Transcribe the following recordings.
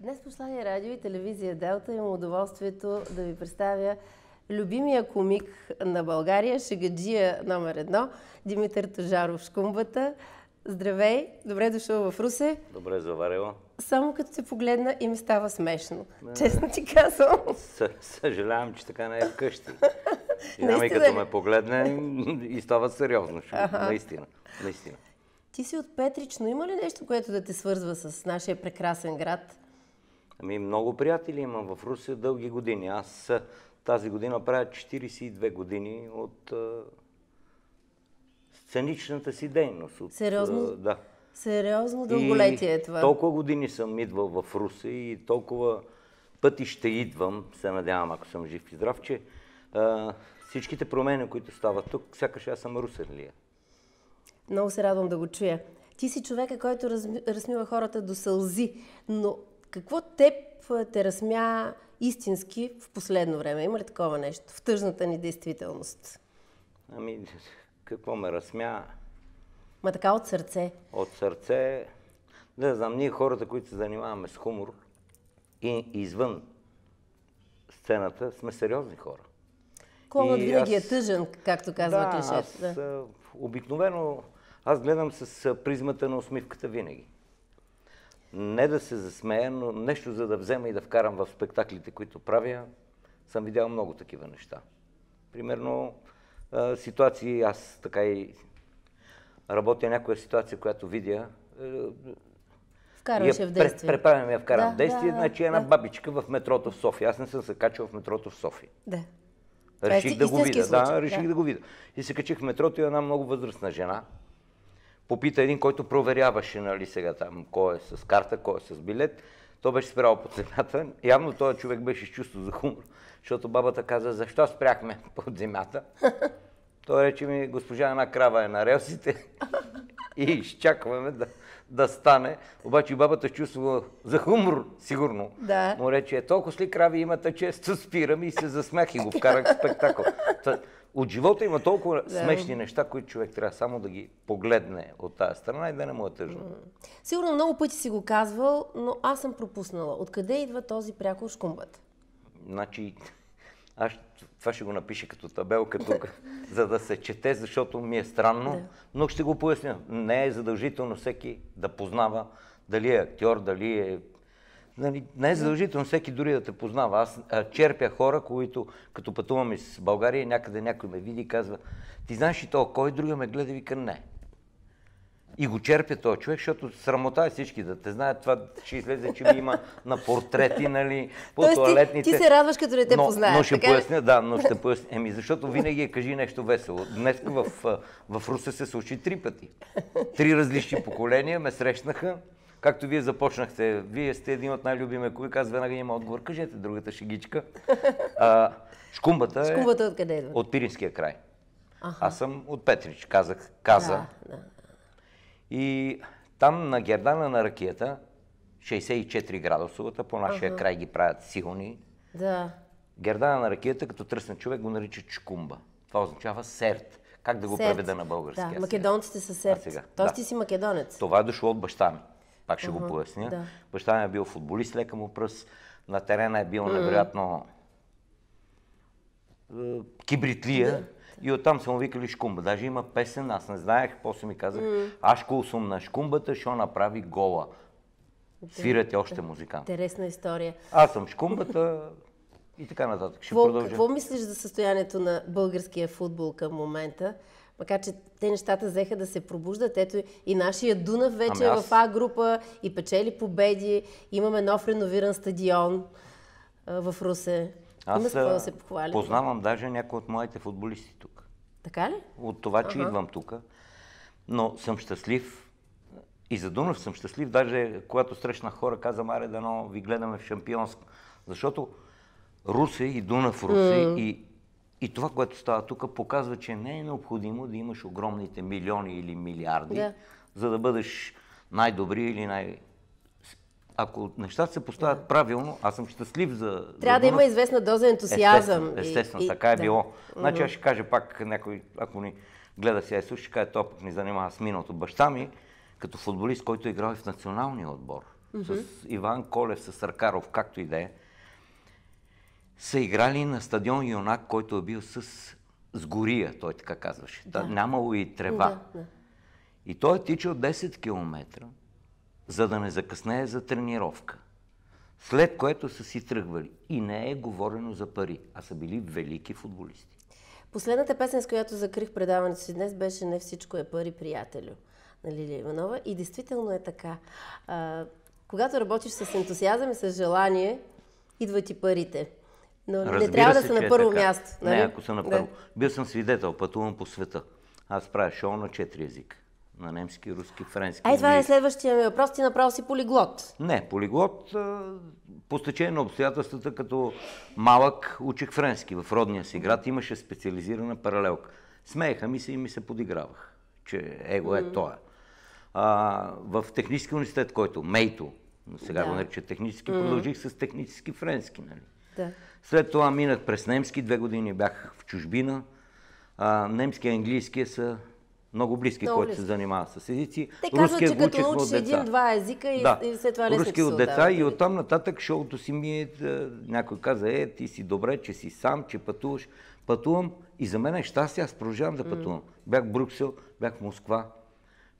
Днес послание радио и телевизия Делта имам удоволствието да ви представя любимия комик на България, шегаджия номер едно, Димитър Тожаров Шкумбата. Здравей, добре дошъл в Русе. Добре заварила. Само като се погледна и ми става смешно. Не, Честно ти казвам. съжалявам, че така не е вкъщи. Жена ми като ме погледне и става сериозно. Ага. Наистина. Наистина. Ти си от Петрич, но има ли нещо, което да те свързва с нашия прекрасен град? Ами много приятели имам в Русия дълги години. Аз тази година правя 42 години от а, сценичната си дейност. От, Сериозно? А, да. Сериозно дълголетие е това. Толкова години съм идвал в Русия и толкова пъти ще идвам, се надявам, ако съм жив и здрав, че а, всичките промени, които стават тук, сякаш аз съм ли е? Много се радвам да го чуя. Ти си човека, който размива хората до сълзи, но какво теб те разсмя истински в последно време? Има ли такова нещо в тъжната ни действителност? Ами, какво ме разсмя? Ма така от сърце. От сърце, да знам, ние хората, които се занимаваме с хумор и извън сцената, сме сериозни хора. Клонът винаги е аз... е тъжен, както казва да, Да, аз обикновено аз гледам с призмата на усмивката винаги не да се засмея, но нещо за да взема и да вкарам в спектаклите, които правя, съм видял много такива неща. Примерно ситуации, аз така и работя някоя ситуация, която видя, е, Вкарваш я в действие. Преправям я вкарам да, действие. Да, значи една да. бабичка в метрото в София. Аз не съм се качал в метрото в София. Да. Реших е да го видя. Случай. Да, реших да. да го видя. И се качих в метрото и една много възрастна жена, попита един, който проверяваше, нали сега там, кой е с карта, кой е с билет. То беше спрял под земята. Явно този човек беше с чувство за хумор, защото бабата каза, защо спряхме под земята? Той рече ми, госпожа, една крава е на релсите и изчакваме да, да стане. Обаче бабата чувства за хумор, сигурно. Да. Му рече, «Е, толкова сли крави имате често, спирам и се засмях и го вкарах в спектакъл от живота има толкова да. смешни неща, които човек трябва само да ги погледне от тази страна и да не му е тъжно. Сигурно много пъти си го казвал, но аз съм пропуснала. Откъде идва този пряко шкумбът? Значи, аз това ще го напиша като табелка тук, за да се чете, защото ми е странно, да. но ще го поясня. Не е задължително всеки да познава дали е актьор, дали е Нали, не е задължително всеки дори да те познава. Аз а, черпя хора, които като пътуваме с България, някъде някой ме види и казва, ти знаеш ли то, кой другия ме гледа, вика не. И го черпя този човек, защото срамота е всички да те знаят. Това ще излезе, че ми има на портрети, нали, по Тоест, туалетните. Ти, ти се радваш, като не те но, Но ще така? поясня, да, но ще поясня. Еми, защото винаги е кажи нещо весело. Днес в, в Руса се случи три пъти. Три различни поколения ме срещнаха Както вие започнахте, вие сте един от най любиме кои казва, веднага има отговор. Кажете другата шегичка. А, шкумбата, е шкумбата от, къде от Пиринския край. Аха. Аз съм от Петрич, казах, каза. Да, да. И там на Гердана на ракията, 64 градусовата, по нашия край ги правят силни. Да. Гердана на ракията, като тръсна човек, го нарича чкумба. Това означава серт. Как да го серт. преведа на български? Да, македонците са серт. Тоест да. ти си македонец. Това е дошло от баща ми пак ще uh -huh. го поясня. Да. Баща ми е бил футболист, лека му пръст, на терена е бил mm. невероятно е, кибритлия. Да. И оттам са му викали Шкумба. Даже има песен, аз не знаех, после ми казах, mm. аз съм на Шкумбата, що направи гола. Да, Свирате още музикант. Интересна история. Аз съм Шкумбата, и така нататък. Ще Во, продължа. Какво мислиш за състоянието на българския футбол към момента? Макар, че те нещата взеха да се пробуждат. Ето и нашия Дунав вече ами аз... е в А-група и печели победи. Имаме нов реновиран стадион в Русе. Аз Има с да се похвали. познавам даже някои от моите футболисти тук. Така ли? От това, че ага. идвам тук. Но съм щастлив. И за Дунав съм щастлив. Даже когато срещнах хора, каза Маре, дано ви гледаме в шампионско. Защото Русе и Дунав Русе mm. и и това, което става тук, показва, че не е необходимо да имаш огромните милиони или милиарди, да. за да бъдеш най-добри или най- ако нещата се поставят да. правилно, аз съм щастлив за. Трябва за да има известна доза ентусиазъм. Естествено, естествено и, така и, е да. било. Значи аз ще кажа пак някой, ако ни гледа сега и слуша, ще каже, то пък ни занимава с миналото. Баща ми, като футболист, който е играл и в националния отбор, mm-hmm. с Иван Колев, с Аркаров, както и да е, са играли на стадион Юнак, който е бил с сгория, той така казваше. Да. Да, нямало и трева. Да, да. И той е тичал 10 км, за да не закъснее за тренировка. След което са си тръгвали. И не е говорено за пари, а са били велики футболисти. Последната песен, с която закрих предаването си днес, беше Не всичко е пари, приятелю на Лилия Иванова. И действително е така. А, когато работиш с ентусиазъм и с желание, идват и парите. Но Разбира не трябва да са на е първо е място. Нали? Не, ако са на първо. Да. Бил съм свидетел, пътувам по света. Аз правя шоу на четири език: На немски, руски, френски. Ай, това е следващия ми въпрос. Ти направо си полиглот. Не, полиглот по стечение на обстоятелствата, като малък учих френски. В родния си град имаше специализирана паралелка. Смееха ми се и ми се подигравах, че его е mm. тоя. А, в технически университет, който Мейто, сега да. го нарича технически, mm. продължих с технически френски. Нали? Да. След това минах през немски, две години бях в чужбина. А, немски и английски са много близки, много който близки. се занимава с езици. Те казват, че като научиш един-два езика и, да. и след това лесно Руски от деца и оттам нататък шоуто си ми е, е, някой каза, е, ти си добре, че си сам, че пътуваш. Пътувам и за мен е щастие, аз продължавам да пътувам. Mm. Бях в Брюксел, бях в Москва,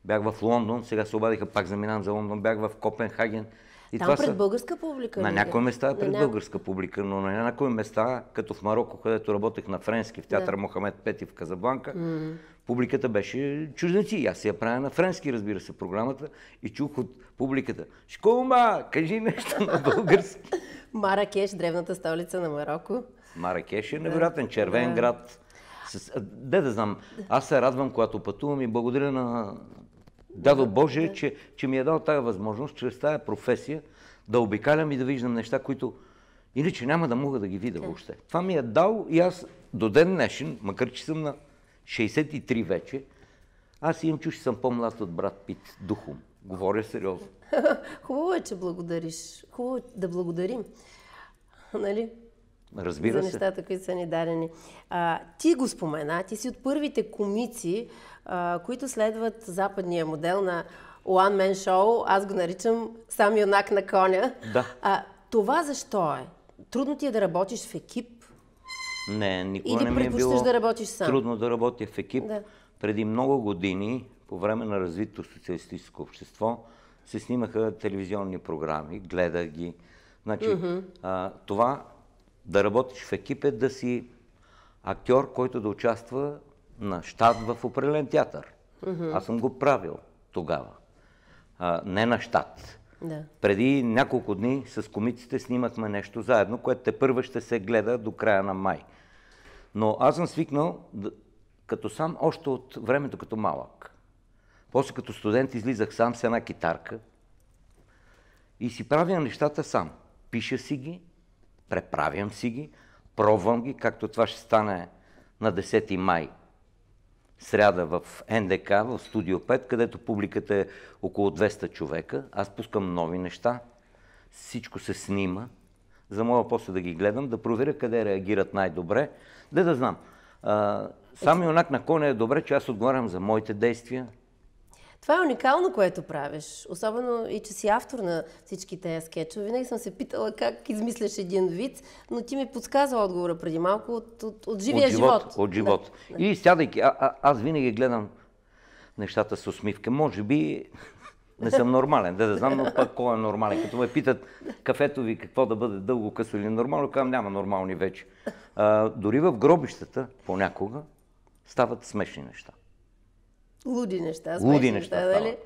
бях в Лондон, сега се обадиха пак заминавам за Лондон, бях в Копенхаген. И Там пред са... българска публика? На нали? някои места е пред на... българска публика, но на някои места, като в Марокко, където работех на френски, в театър да. Мохамед Пети в Казабланка, mm-hmm. публиката беше чужденци. И аз я правя на френски, разбира се, програмата и чух от публиката Шкома, кажи нещо на български. Маракеш, древната столица на Марокко. Маракеш е невероятен, червен да. град. С... Де да знам, аз се радвам, когато пътувам и благодаря на Дадо Боже, че, че ми е дал тази възможност, чрез тази професия, да обикалям и да виждам неща, които иначе няма да мога да ги видя въобще. Това ми е дал и аз до ден днешен, макар че съм на 63 вече, аз имам чуш, съм по-млад от брат Пит, духом. Говоря сериозно. Хубаво е, че благодариш. Хубаво е да благодарим. Нали? Разбира за нещата, които са ни дадени. А, ти го спомена, ти си от първите комици, а, които следват западния модел на one-man show. Аз го наричам сам юнак на коня. Да. А, това защо е? Трудно ти е да работиш в екип? Не, никога Или не ми е било да работиш сам? трудно да работя в екип. Да. Преди много години, по време на развито социалистическо общество, се снимаха телевизионни програми, гледах ги. Значи, mm-hmm. а, това да работиш в екип е да си актьор, който да участва на щат в определен театър. Mm-hmm. Аз съм го правил тогава. А, не на щат. Да. Преди няколко дни с комиците снимахме нещо заедно, което те първа ще се гледа до края на май. Но аз съм свикнал да, като сам още от времето като малък. После като студент излизах сам с една китарка и си правя нещата сам. Пиша си ги, преправям си ги, пробвам ги, както това ще стане на 10 май, сряда в НДК, в Студио 5, където публиката е около 200 човека. Аз пускам нови неща, всичко се снима, за мога после да ги гледам, да проверя къде реагират най-добре, да да знам. сам юнак на коня е добре, че аз отговарям за моите действия, това е уникално, което правиш. Особено и, че си автор на всички тези скетчове. Винаги съм се питала как измисляш един вид, но ти ми подсказа отговора преди малко от, от, от живия от живот, живот. От живот. Да. И сядайки, а, а, аз винаги гледам нещата с усмивка. Може би не съм нормален, да, да знам, но пък кой е нормален. Като ме питат кафето ви какво да бъде дълго, късо или нормално, казвам няма нормални вече. А, дори в гробищата понякога стават смешни неща. Луди неща, Луди неща, неща дали?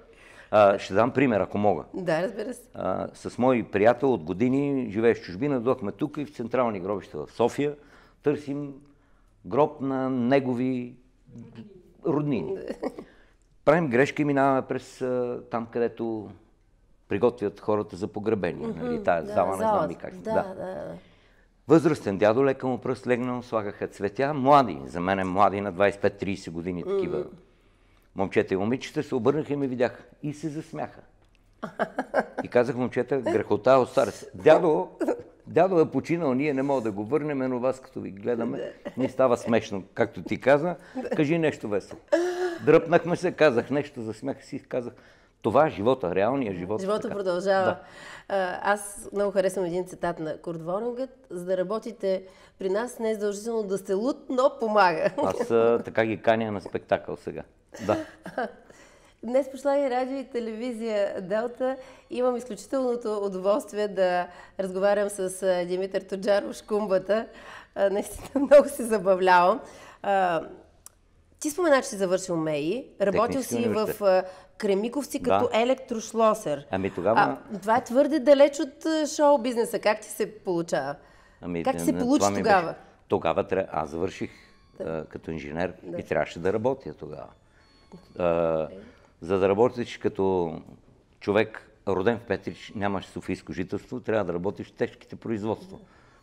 А, ще дам пример, ако мога. Да, разбира се. А, с мой приятел от години, живееш в чужбина, дойдохме тук и в централни гробища в София търсим гроб на негови роднини. Правим грешка и минаваме през а, там, където приготвят хората за погребение. Mm-hmm, нали? Тая да, зала, не знам ми как. Да, да. да. Възрастен дядо, лека му пръст легнал, слагаха цветя. Млади, за мен е млади на 25-30 години, такива mm-hmm момчета и момичета се обърнаха и ме видяха. И се засмяха. И казах момчета, грехота е от старец. Дядо, дядо е починал, ние не мога да го върнем, но вас като ви гледаме, не става смешно, както ти каза. Кажи нещо весело. Дръпнахме се, казах нещо, засмях си, казах, това е живота, реалния живот. Живота така. продължава. Да. аз много харесвам един цитат на Курт Ворингът. За да работите при нас не е задължително да сте луд, но помага. Аз така ги каня на спектакъл сега. Да. Днес пошла и радио и телевизия Делта. Имам изключителното удоволствие да разговарям с Димитър Тоджаров Шкумбата. Наистина много се забавлявам. Ти спомена, че си завършил МЕИ, работил си в Кремиковци да. като електрошлосер. Ами тогава... А, това е твърде далеч от шоу бизнеса. Как ти се получава? Ами, как ти се получи тогава? Беше... Тогава аз завърших да. като инженер да. и трябваше да работя тогава а, за да работиш като човек роден в Петрич, нямаш софийско жителство, трябва да работиш в тежките производства.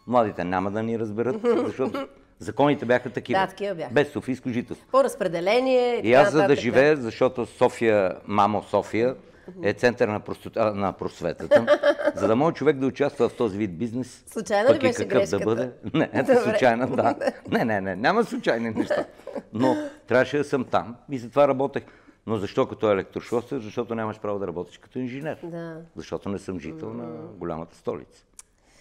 Младите няма да ни разберат, защото законите бяха такива. Да, такива бяха. Без софийско жителство. По разпределение. И аз за да живея, защото София, мамо София, е център на, просто... а, на просветата, за да може човек да участва в този вид бизнес. Случайна ли е беше какъв грешката? да бъде. Не, ето случайна, да. Не, не, не, няма случайни неща. Но трябваше да съм там и затова работех. Но защо като електрошостер? Защото нямаш право да работиш като инженер. Да. Защото не съм жител на голямата столица.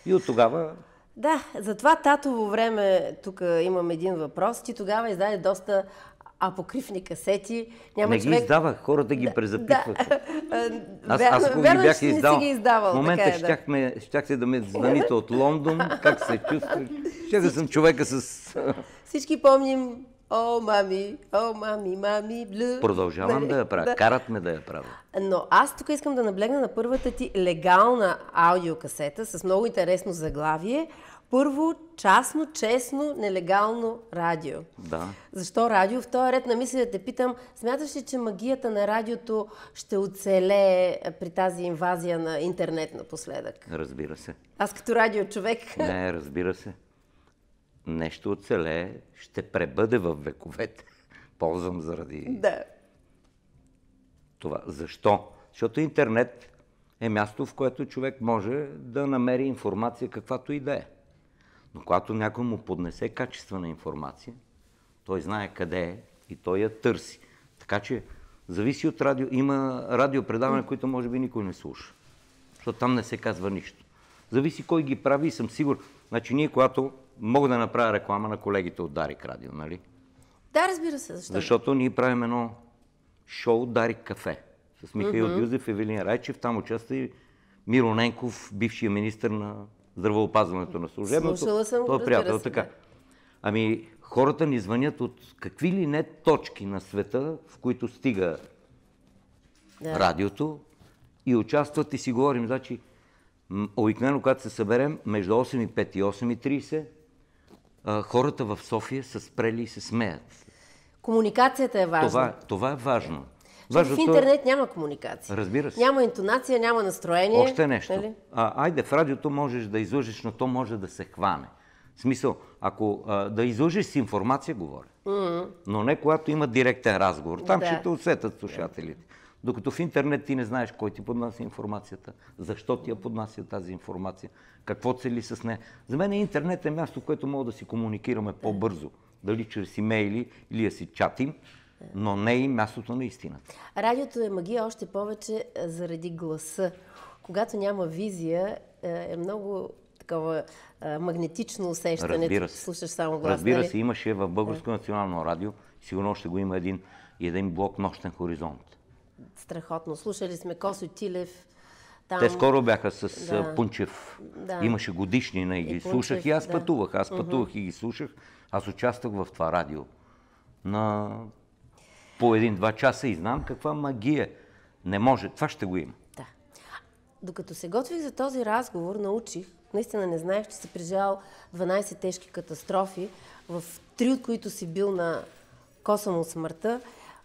И от тогава да, за това татово време тук имам един въпрос. Ти тогава издаде доста покривни касети. Няма не човек... ги издавах, хората ги да, презапитваха. Да. Аз, аз ги е, бях издал, издавал, в момента така е, да. щяхме, щяхте да ме звъните от Лондон, как се чувствах. Ще да съм човека с... Всички помним О, мами, о, мами, мами, блю. Продължавам да, нали? да я правя. Да. Карат ме да я правя. Но аз тук искам да наблегна на първата ти легална аудиокасета с много интересно заглавие първо, частно, честно, нелегално радио. Да. Защо радио? В този ред на мисли да те питам, смяташ ли, че магията на радиото ще оцелее при тази инвазия на интернет напоследък? Разбира се. Аз като радио човек. Не, разбира се. Нещо оцелее, ще пребъде в вековете. Ползвам заради да. това. Защо? Защото интернет е място, в което човек може да намери информация каквато и да е. Но когато някой му поднесе качествена информация, той знае къде е и той я търси. Така че зависи от радио. Има радиопредаване, които може би никой не слуша. Защото там не се казва нищо. Зависи кой ги прави и съм сигур. Значи ние, когато мога да направя реклама на колегите от Дарик Радио, нали? Да, разбира се. Защо? Защото ние правим едно шоу Дарик Кафе с Михаил mm-hmm. Дюзев, Евелин Райчев. Там участва и Мироненков, бившия министр на здравеопазването на служебното. Слушала съм това е приятел. Така. Ами, хората ни звънят от какви ли не точки на света, в които стига да. радиото и участват и си говорим. Значи, обикновено, когато се съберем, между 8 и 8.30, хората в София са спрели и се смеят. Комуникацията е важна. Това, това е важно. Защото в интернет няма комуникация. Разбира се. Няма интонация, няма настроение. Още нещо. Нали? А, айде, в радиото можеш да излъжеш, но то може да се хване. В смисъл, ако а, да излъжеш с информация, говоря. Mm-hmm. Но не когато има директен разговор. Там да. ще те усетат слушателите. Докато в интернет ти не знаеш кой ти поднася информацията, защо ти я поднася тази информация, какво цели с нея. За мен интернет е място, в което мога да си комуникираме по-бързо. Дали чрез имейли или да си чатим, но не и мястото на истината. Радиото е магия още повече е, заради гласа. Когато няма визия, е, е много такова е, магнетично усещане. Разбира се. Слушаш само глас. Разбира нали? се, имаше в Българско национално радио, сигурно ще го има един, един блок Нощен хоризонт. Страхотно. Слушали сме Косо Тилев, там... Те скоро бяха с да. Пунчев. Да. Имаше на нали, и ги и Пунчев, слушах. И аз да. пътувах. Аз пътувах uh-huh. и ги слушах. Аз участвах в това радио. На по един-два часа и знам каква магия. Не може. Това ще го има. Да. Докато се готвих за този разговор, научих, наистина не знаех, че си преживял 12 тежки катастрофи, в три от които си бил на косъм от смъртта.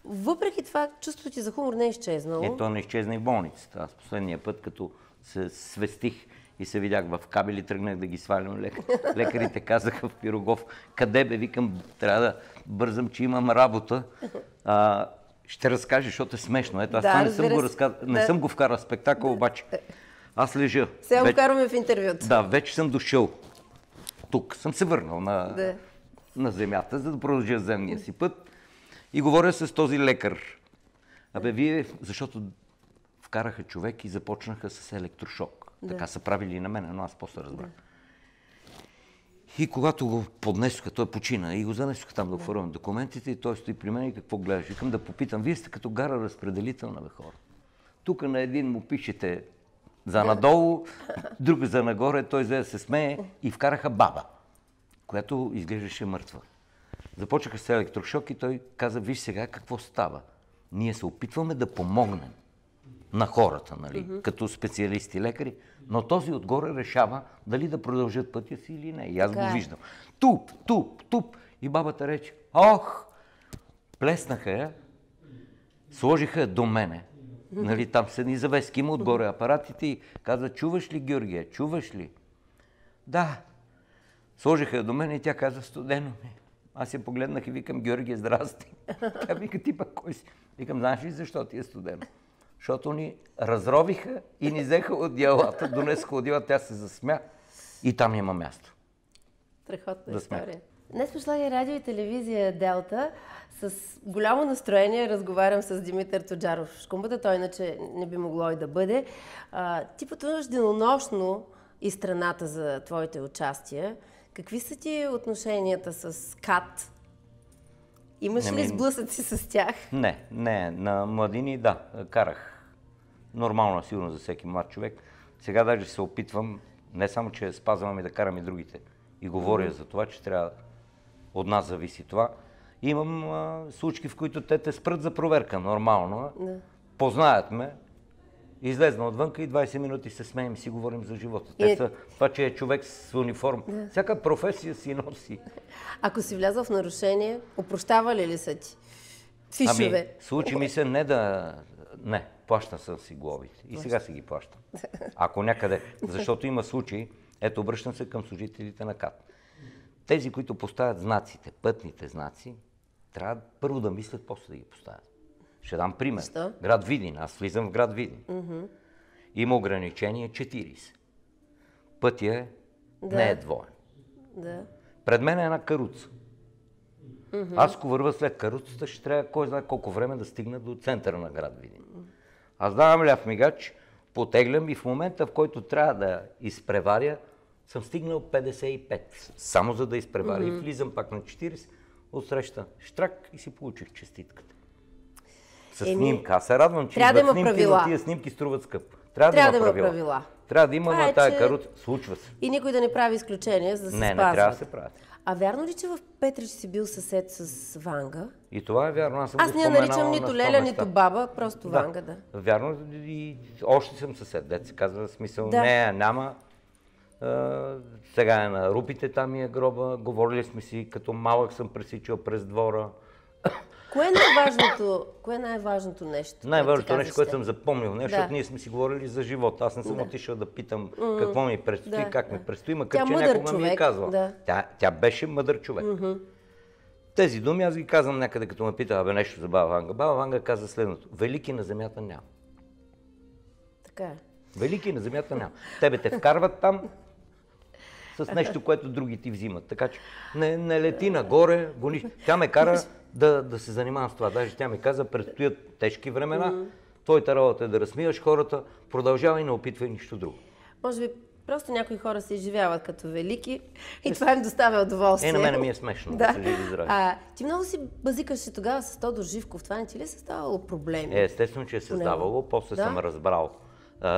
Въпреки това, чувството ти за хумор не е изчезнало. Ето не изчезна и болницата. Аз последния път, като се свестих и се видях в кабели, тръгнах да ги свалям. Лекарите казаха в Пирогов, къде бе, викам, трябва да бързам, че имам работа. А, ще разкажа, защото е смешно. Ето, аз да, това не съм, го разказ... да. не съм го вкарал спектакъл, да. обаче. Е. Аз лежа. Сега го го караме в интервюто. Да, вече съм дошъл. Тук съм се върнал на, да. на земята, за да продължа земния си път. И говоря с този лекар. Абе, вие, защото вкараха човек и започнаха с електрошок. Да. Така са правили и на мен, но аз после разбрах. Да. И когато го поднесоха, той почина и го занесоха там да оформим документите и той стои при мен и какво гледаш. Викам да попитам, вие сте като гара разпределителна, бе хора. Тук на един му пишете за надолу, друг за нагоре, той взе да се смее и вкараха баба, която изглеждаше мъртва. Започнаха с електрошок и той каза, виж сега какво става. Ние се опитваме да помогнем на хората, нали, mm-hmm. като специалисти лекари, но този отгоре решава дали да продължат пътя си или не. И аз okay. го е. виждам. Туп, туп, туп. И бабата рече, ох, плеснаха я, сложиха я до мене. Нали, там са ни завески, има отгоре апаратите и каза, чуваш ли, Георгия, чуваш ли? Да. Сложиха я до мене и тя каза, студено ми. Аз я погледнах и викам, Георгия, здрасти. Тя вика, ти пък кой си? Викам, знаеш ли защо ти е студено? защото ни разровиха и ни взеха от дялата, донесха от дялата, тя се засмя и там има място. Страхотна да история. Днес пошла и радио и телевизия Делта с голямо настроение разговарям с Димитър Тоджаров. в Шкумбата той иначе не би могло и да бъде. ти пътуваш денонощно и страната за твоите участия. Какви са ти отношенията с КАТ? Имаш не, ли сблъсъци с тях? Не, не. На младини да. Карах нормална сигурност за всеки млад човек. Сега даже се опитвам, не само, че спазвам, и ами да карам и другите. И говоря mm-hmm. за това, че трябва от нас зависи това. Имам а, случки, в които те те спрат за проверка, нормално. Е. Познаят ме, излезна отвънка и 20 минути се смеем и си говорим за живота. Те е. са, това, че е човек с униформ, Да. Всяка професия си носи. Ако си влязъл в нарушение, опрощавали ли са ти фишове? Ами, случи ми се не да... Не. Плащам съм си глобите. И сега си ги плащам. Ако някъде, защото има случаи, ето обръщам се към служителите на КАТ. Тези, които поставят знаците, пътните знаци, трябва първо да мислят, после да ги поставят. Ще дам пример. Що? Град Видин. Аз влизам в град Видин. Mm-hmm. Има ограничение 40. Пътя е, да. не е двоен. Да. Пред мен е една каруца. Mm-hmm. Аз ако върва след каруцата, ще трябва кой знае колко време да стигна до центъра на град Видин. Аз давам ляв мигач, потеглям и в момента, в който трябва да изпреваря, съм стигнал 55. Само за да изпреваря. Mm-hmm. И влизам пак на 40, отсреща штрак и си получих частитката. С снимка. Аз се радвам, че трябва да има снимки, правила. но тия снимки струват скъпо. Трябва, трябва да има правила. правила. Трябва да има на е, тая че... Случва се. И никой да не прави изключение, за да се не, Не, не трябва да се правят. А вярно ли, че в Петрич си бил съсед с Ванга? И това е вярно. Аз, съм Аз не я наричам нито на Леля, нито баба, просто да. Ванга, да. Вярно и още съм съсед, дет се казва, смисъл да. не, няма. А, сега е на рупите, там ми е гроба. Говорили сме си, като малък съм пресичал през двора. Кое е най-важното, кое е най-важното нещо? Най-важното нещо, което съм запомнил, нещо, да. защото ние сме си говорили за живота. Аз не съм да. отишъл да питам какво ми предстои, да, как ми предстои, макар че някога човек. ми е казвала. Тя, тя, беше мъдър човек. Mm-hmm. Тези думи аз ги казвам някъде, като ме пита, абе нещо за Баба Ванга. Баба Ванга каза следното. Велики на земята няма. Така е. Велики на земята няма. Тебе те вкарват там, с нещо, което други ти взимат. Така че не, не лети нагоре, го нищо. Тя ме кара да, да се занимавам с това. Даже тя ми каза, предстоят тежки времена, твоята работа е да размиваш хората, продължавай и не опитвай нищо друго. Може би Просто някои хора се изживяват като велики и е, това им доставя удоволствие. Е, на мен ми е смешно да, да се живи А, ти много си базикаше тогава с Тодор Живков. Това не ти ли е създавало проблеми? Е, естествено, че е създавало. После да? съм разбрал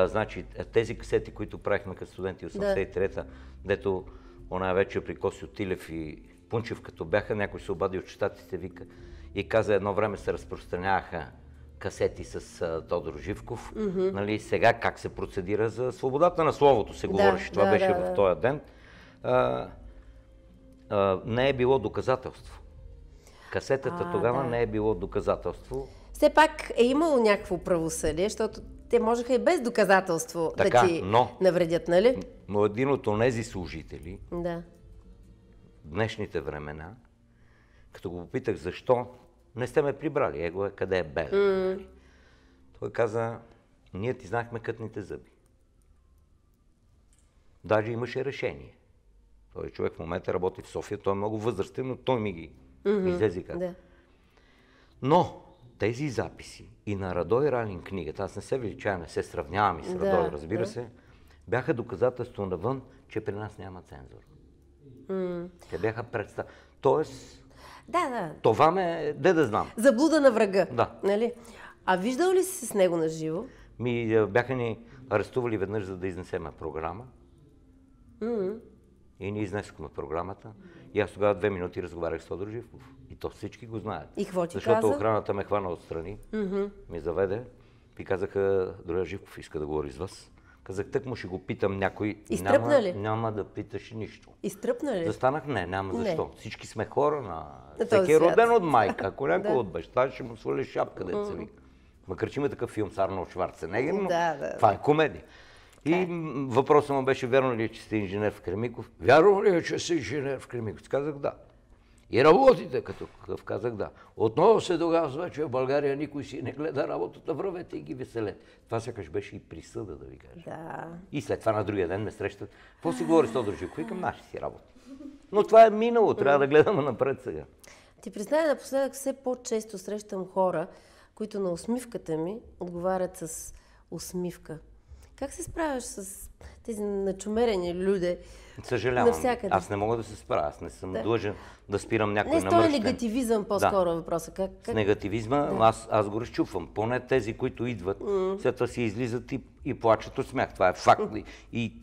значи, тези касети, които правихме като студенти 83-та, да. дето она вече при Косио Тилев и Пунчев като бяха, някой се обади от щатите вика и каза едно време се разпространяваха касети с а, Тодор Живков. Mm-hmm. Нали, сега как се процедира за свободата на словото се да, говореше. Това да, беше да, в този ден. А, а, не е било доказателство. Касетата а, тогава не е било доказателство. Все пак е имало някакво правосъдие, защото те можеха и без доказателство така, да ти но, навредят, нали? Но един от онези служители, да. днешните времена, като го попитах защо не сте ме прибрали, его е къде е бел? Mm. Той каза, ние ти знахме кътните зъби. Даже имаше решение. Той човек в момента работи в София, той е много възрастен, но той ми ги mm-hmm. излезе как. Да. Но тези записи и на Радой Ралин книгата, аз не се величая, не се сравнявам и с да, разбира да. се, бяха доказателство навън, че при нас няма цензура. Mm. Те бяха представ... Тоест, да, да. това ме, е, де да знам. Заблуда на врага. Да. Нали? А виждал ли си с него на живо? Ми е, бяха ни арестували веднъж, за да изнесеме програма. Mm. И ние изнесохме програмата. И аз тогава две минути разговарях с Тодор Живков. И то всички го знаят. И какво ти Защото каза? охраната ме хвана отстрани, mm-hmm. ми заведе и казаха, Дроя Живков иска да говори с вас. Казах, тък му ще го питам някой. Изтръпна ли? Няма, да питаш нищо. Изтръпна ли? Застанах? Не, няма не. защо. Всички сме хора на... на Всеки е роден от майка. Ако някой да. от баща, ще му свали шапка, деца вика. Макар че има такъв филм с Арнолд Шварценегер, но да, да, това е комедия и е. въпросът му беше, вярно ли е, че сте инженер в Кремиков? Вярно ли е, че сте инженер в Кремиков? Казах да. И работите като какъв, казах да. Отново се догазва, че в България никой си не гледа работата, вървете и ги веселете. Това сякаш беше и присъда, да ви кажа. Да. И след това на другия ден ме срещат. Какво си говори с Тодор Живко? Викам, наши си работи. Но това е минало, трябва да гледаме напред сега. Ти призная, напоследък все по-често срещам хора, които на усмивката ми отговарят с усмивка. Как се справяш с тези начумерени люди? Съжалявам. Навсякъде. Аз не мога да се справя. Аз не съм да. длъжен да спирам някой не, на мръщен. Не, е негативизъм по-скоро да. въпроса. Как, как... С негативизма да. аз, аз го разчупвам. Поне тези, които идват, mm. след това си излизат и, и плачат от смях. Това е факт. Mm. И,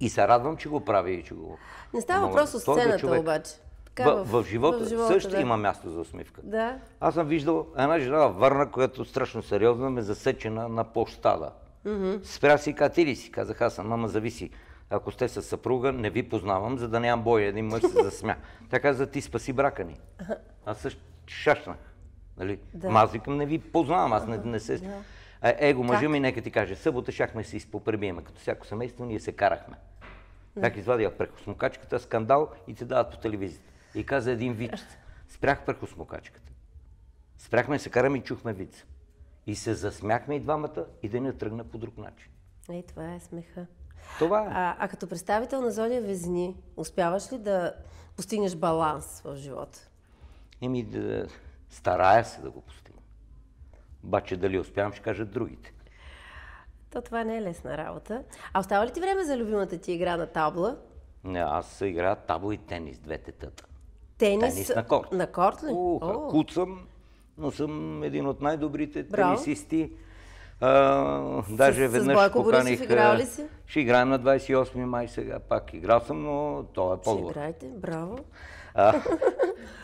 и се радвам, че го прави и че го... Не става въпрос от е сцената да обаче. в, в, в, живота, в живота също да. има място за усмивка. Да. Аз съм виждал една жена върна, която страшно сериозно ме засече на, на площада. Mm-hmm. Спря си и катили си. Казах, аз съм, мама, зависи. Ако сте със съпруга, не ви познавам, за да нямам бой. Един мъж се засмя. Тя каза, ти спаси брака ни. Аз също шашнах. Нали? Да. Ма аз викам, не ви познавам, аз не, не се... Да. Е, его, мъжа ми, нека ти каже, събота шахме се изпопребиеме. Като всяко семейство ние се карахме. Да. Как извадих прехосмокачката, скандал и те дават по телевизията. И каза един вид, Спрях прехосмокачката. Спряхме се караме и чухме вица. И се засмяхме и двамата и да не тръгна по друг начин. Ей, това е смеха. Това е. А, а като представител на Зодия Везни, успяваш ли да постигнеш баланс в живота? Еми, да, старая се да го постигна. Обаче дали успявам, ще кажат другите. То това не е лесна работа. А остава ли ти време за любимата ти игра на табла? Не, аз играя игра и тенис, двете тета. Тенис, тенис на корт. На корт ли? Уха, куцам, но съм един от най-добрите тенисисти. А, даже с, веднъж с поканих... играл ли си? Ще играем на 28 май сега. Пак играл съм, но то е повод. Ще играете, браво. А,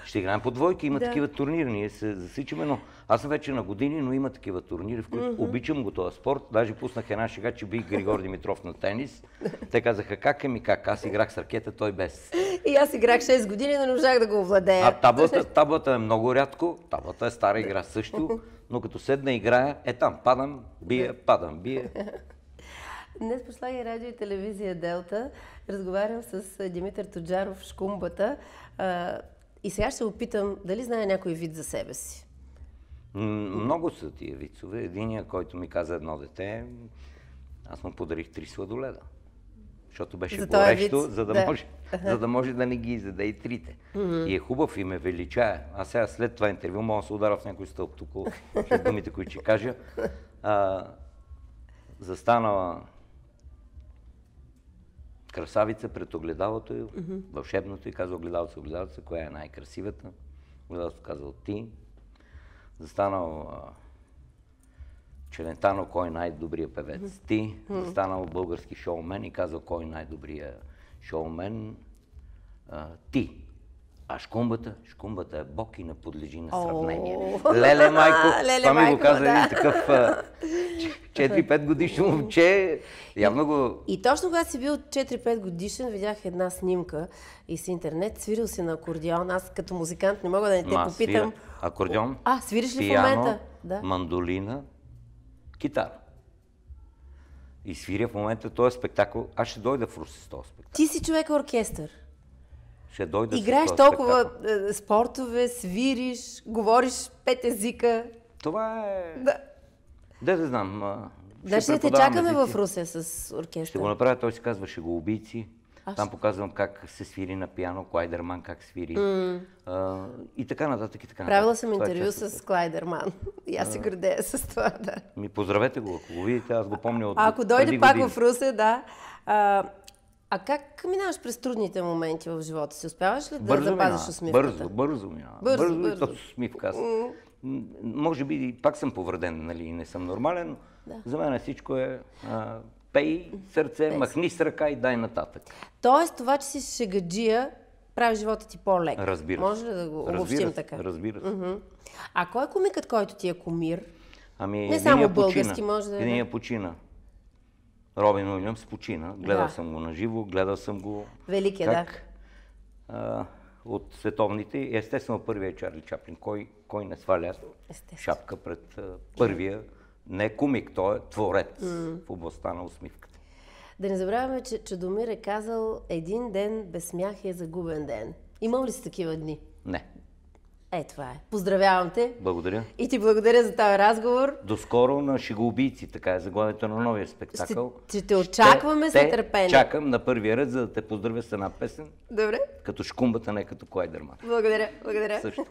ще играем по двойки, има да. такива турнири, ние се засичаме, но аз съм вече на години, но има такива турнири, в които mm-hmm. обичам го този спорт. Даже пуснах една шега, че бих Григор Димитров на тенис. Те казаха как е ми как. Аз играх с ракета, той без. И аз играх 6 години, но не можах да го овладея. А таблата, таблата е много рядко. Таблата е стара игра също. Но като седна играя, е там. Падам, бия, падам, бия. Днес и радио и телевизия Делта. Разговарям с Димитър Тоджаров, в Шкумбата. И сега ще опитам дали знае някой вид за себе си. Много са тия вицове. Единия, който ми каза едно дете, аз му подарих три сладоледа. Защото беше за горещо, за да, да. Може, за да може да не ги изяде и трите. Mm-hmm. И е хубав и ме величае. Аз сега след това интервю мога да се удара в някой стълб тук, след думите, които ще кажа. А, застанала красавица пред огледалото, mm-hmm. вълшебното и казва огледалото, огледалото, коя е най-красивата. Огледалото казва ти, застанал Челентано, кой е най-добрия певец? Mm-hmm. Ти, застанал български шоумен и казал кой е най-добрия шоумен? А, ти. А шкумбата, шкумбата е бог и не подлежи на сравнение. Oh. Леле майко, това ми го каза един такъв 4-5 годишен момче. Явно го... И точно когато си бил 4-5 годишен, видях една снимка и с интернет, свирил си на акордеон. Аз като музикант не мога да не те Ма, попитам. Свира. Акордеон, а, свириш ли пиано, в момента? Да. мандолина, китара и свиря в момента този е спектакъл. Аз ще дойда в Руси с този спектакъл. Ти си човек оркестър ще дойда Играеш толкова спектакъл. Е, спортове, свириш, говориш пет езика. Това е... Да. Де да знам. Значи да, ще, ще те чакаме в Русия с оркестър. Ще го направя, той се казва ще го убийци. Аз Там показвам как се свири на пиано, Клайдерман как свири. Mm. А, и така нататък, и така нататък. Правила съм това е интервю е с Клайдерман. И аз се гордея с това, да. Ми поздравете го, ако го видите, аз го помня от А, Ако дойде пак години. в Русе, да. А, а как минаваш през трудните моменти в живота си? Успяваш ли да запазиш усмивката? Бързо, бързо минава. Бързо, бързо, бързо. усмивка. Аз. Може би пак съм повреден, нали, не съм нормален. Да. За мен всичко е а, пей сърце, пей. махни с ръка и дай нататък. Тоест това, че си шегаджия, прави живота ти по-лек. Разбира се. Може ли да го обобщим така? Разбира се. А кой е комикът, който ти е комир? Ами, не само български, може да е. Единия почина. Робин Уилямс почина. Гледал да. съм го на живо, гледал съм го... Велик да. А, от световните. Естествено, първият е Чарли Чаплин. Кой, кой не сваля Естествено. шапка пред а, първия? Не комик, той е творец mm. в областта на усмивката. Да не забравяме, че Чадомир е казал един ден без смях е загубен ден. Имал ли си такива дни? Не. Е, това е. Поздравявам те. Благодаря. И ти благодаря за този разговор. До скоро на Шигоубийци, така е заглавието на новия спектакъл. Ще, ще те очакваме ще, с нетърпение. Чакам на първия ред, за да те поздравя с една песен. Добре. Като шкумбата, не като Клайдерман. Благодаря, благодаря. Също.